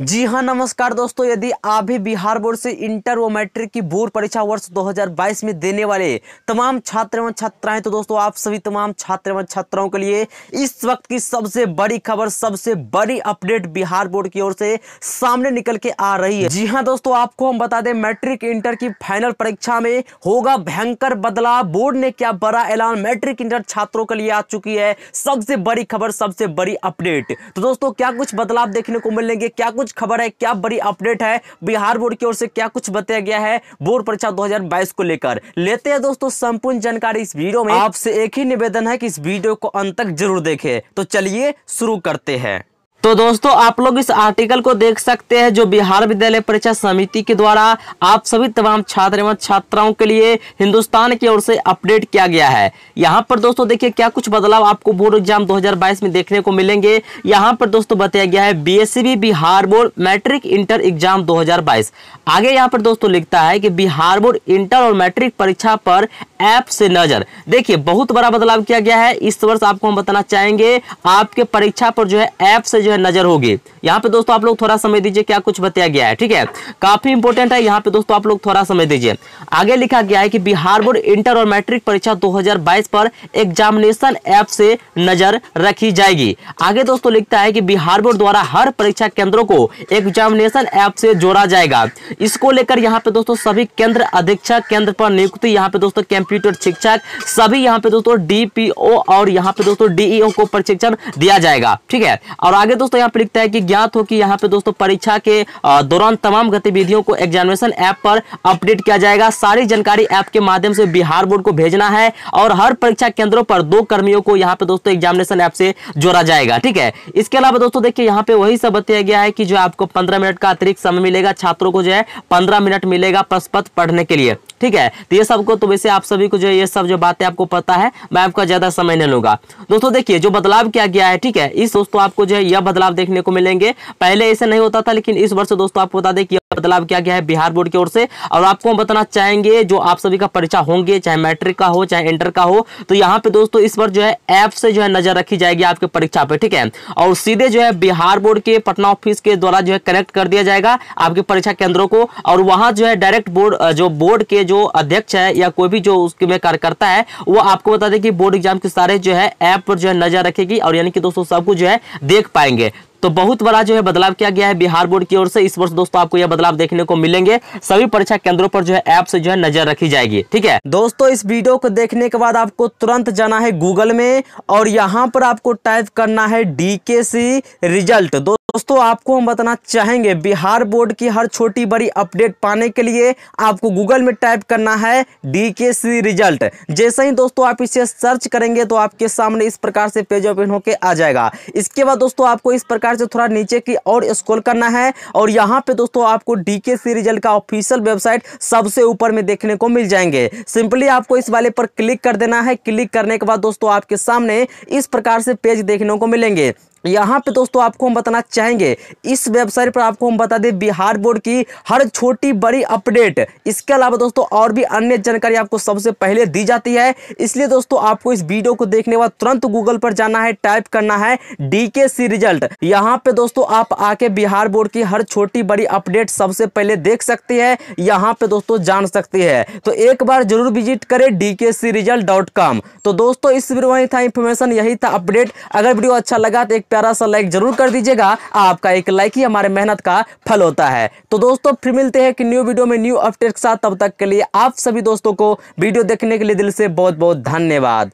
जी हाँ नमस्कार दोस्तों यदि आप भी बिहार बोर्ड से इंटर व मैट्रिक की बोर्ड परीक्षा वर्ष 2022 में देने वाले तमाम छात्र एवं छात्राएं तो दोस्तों आप सभी तमाम छात्र एवं छात्राओं के लिए इस वक्त की सबसे बड़ी खबर सबसे बड़ी अपडेट बिहार बोर्ड की ओर से सामने निकल के आ रही है जी हाँ दोस्तों आपको हम बता दें मैट्रिक इंटर की फाइनल परीक्षा में होगा भयंकर बदलाव बोर्ड ने क्या बड़ा ऐलान मैट्रिक इंटर छात्रों के लिए आ चुकी है सबसे बड़ी खबर सबसे बड़ी अपडेट तो दोस्तों क्या कुछ बदलाव देखने को मिलेंगे क्या कुछ कुछ खबर है क्या बड़ी अपडेट है बिहार बोर्ड की ओर से क्या कुछ बताया गया है बोर्ड परीक्षा 2022 को लेकर लेते हैं दोस्तों संपूर्ण जानकारी इस वीडियो में आपसे एक ही निवेदन है कि इस वीडियो को अंत तक जरूर देखें तो चलिए शुरू करते हैं तो दोस्तों आप लोग इस आर्टिकल को देख सकते हैं जो बिहार विद्यालय परीक्षा समिति के द्वारा आप सभी तमाम छात्र एवं छात्राओं के लिए हिंदुस्तान की ओर से अपडेट किया गया है यहाँ पर दोस्तों देखिए क्या कुछ बदलाव आपको बोर्ड एग्जाम 2022 में देखने को मिलेंगे यहाँ पर दोस्तों बताया गया है B e Bihar board matric inter exam दो आगे यहाँ पर दोस्तों लिखता है कि बिहार बोर्ड इंटर और मैट्रिक परीक्षा पर ऐप से नजर देखिए बहुत बड़ा बदलाव किया गया है इस वर्ष आपको हम बताना चाहेंगे आपके परीक्षा पर जो है ऐप से जो है नजर होगी यहाँ पे दोस्तों आप लोग थोड़ा समय दीजिए क्या कुछ बताया गया है ठीक है काफी इंपोर्टेंट है यहाँ पे दोस्तों आप लोग थोड़ा समय दीजिए आगे लिखा गया है कि बिहार बोर्ड इंटर और मैट्रिक परीक्षा 2022 पर एग्जामिनेशन ऐप से नजर रखी जाएगी आगे दोस्तों लिखता है कि बिहार बोर्ड द्वारा हर परीक्षा केंद्रों को एग्जामिनेशन ऐप से जोड़ा जाएगा इसको लेकर यहाँ पे दोस्तों सभी केंद्र अधीक्षक केंद्र पर नियुक्ति यहाँ पे दोस्तों कंप्यूटर शिक्षक सभी यहाँ पे दोस्तों डीपीओ और यहाँ पे दोस्तों डीईओ e को प्रशिक्षण दिया जाएगा ठीक है और आगे दोस्तों यहाँ पे लिखता है कि ज्ञात हो कि यहाँ पे दोस्तों परीक्षा के दौरान तमाम गतिविधियों को एग्जामिनेशन ऐप पर अपडेट किया जाएगा सारी जानकारी ऐप के माध्यम से बिहार बोर्ड को भेजना है और हर परीक्षा केंद्रों पर दो कर्मियों को यहाँ पे दोस्तों एग्जामिनेशन ऐप से जोड़ा जाएगा ठीक है इसके अलावा दोस्तों देखिए यहाँ पे वही सब बताया गया है कि जो आपको पंद्रह मिनट का अतिरिक्त समय मिलेगा छात्रों को जो है पंद्रह मिनट मिलेगा प्रश्न पढ़ने के लिए ठीक है तो ये सबको तो वैसे आप सभी को जो ये सब जो बातें आपको पता है मैं आपका ज्यादा समय नहीं लूंगा दोस्तों देखिए जो बदलाव किया गया है ठीक है इस दोस्तों आपको जो है यह बदलाव देखने को मिलेंगे पहले ऐसे नहीं होता था लेकिन इस वर्ष दोस्तों आपको बता दें कि बदलाव क्या गया है बिहार बोर्ड की ओर से और आपको हम बताना चाहेंगे जो आप सभी का परीक्षा होंगे चाहे मैट्रिक का हो चाहे इंटर का हो तो यहाँ पे दोस्तों इस बार जो है ऐप से जो है नजर रखी जाएगी आपके परीक्षा पे ठीक है और सीधे जो है बिहार बोर्ड के पटना ऑफिस के द्वारा जो है कनेक्ट कर दिया जाएगा आपके परीक्षा केंद्रों को और वहां जो है डायरेक्ट बोर्ड जो बोर्ड के जो अध्यक्ष है या कोई भी जो उसके कार्यकर्ता है वो आपको बता दें कि बोर्ड एग्जाम के सारे जो है ऐप पर जो है नजर रखेगी और यानी कि दोस्तों सब कुछ जो है देख पाएंगे करेंगे तो बहुत बड़ा जो है बदलाव किया गया है बिहार बोर्ड की ओर से इस वर्ष दोस्तों आपको यह बदलाव देखने को मिलेंगे सभी परीक्षा केंद्रों पर जो है ऐप से जो है नजर रखी जाएगी ठीक है दोस्तों इस वीडियो को देखने के बाद आपको तुरंत जाना है गूगल में और यहाँ पर आपको टाइप करना है डी रिजल्ट दोस्तों आपको हम बताना चाहेंगे बिहार बोर्ड की हर छोटी बड़ी अपडेट पाने के लिए आपको गूगल में टाइप करना है डीकेसी रिजल्ट जैसे ही दोस्तों आप इसे सर्च करेंगे तो आपके सामने इस प्रकार से पेज ओपन होकर आ जाएगा इसके बाद दोस्तों आपको इस प्रकार से थोड़ा नीचे की और स्क्रोल करना है और यहाँ पे दोस्तों आपको सी रिजल्ट का ऑफिशियल वेबसाइट सबसे ऊपर में देखने को मिल जाएंगे सिंपली आपको इस वाले पर क्लिक कर देना है क्लिक करने के बाद दोस्तों आपके सामने इस प्रकार से पेज देखने को मिलेंगे यहाँ पे दोस्तों आपको हम बताना चाहेंगे इस वेबसाइट पर आपको हम बता दें बिहार बोर्ड की हर छोटी बड़ी अपडेट इसके अलावा दोस्तों और भी अन्य जानकारी आपको सबसे पहले दी जाती है इसलिए दोस्तों आपको इस वीडियो को देखने के बाद तुरंत गूगल पर जाना है टाइप करना है डीकेसी रिजल्ट यहाँ पे दोस्तों आप आके बिहार बोर्ड की हर छोटी बड़ी अपडेट सबसे पहले देख सकती है यहाँ पे दोस्तों जान सकती है तो एक बार जरूर विजिट करें सी रिजल्ट डॉट कॉम तो दोस्तों इस वीडियो में था इन्फॉर्मेशन यही था अपडेट अगर वीडियो अच्छा लगा तो एक प्यारा सा लाइक जरूर कर दीजिएगा आपका एक लाइक ही हमारे मेहनत का फल होता है तो दोस्तों फिर मिलते हैं कि न्यू वीडियो में न्यू अपडेट के साथ तब तक के लिए आप सभी दोस्तों को वीडियो देखने के लिए दिल से बहुत बहुत धन्यवाद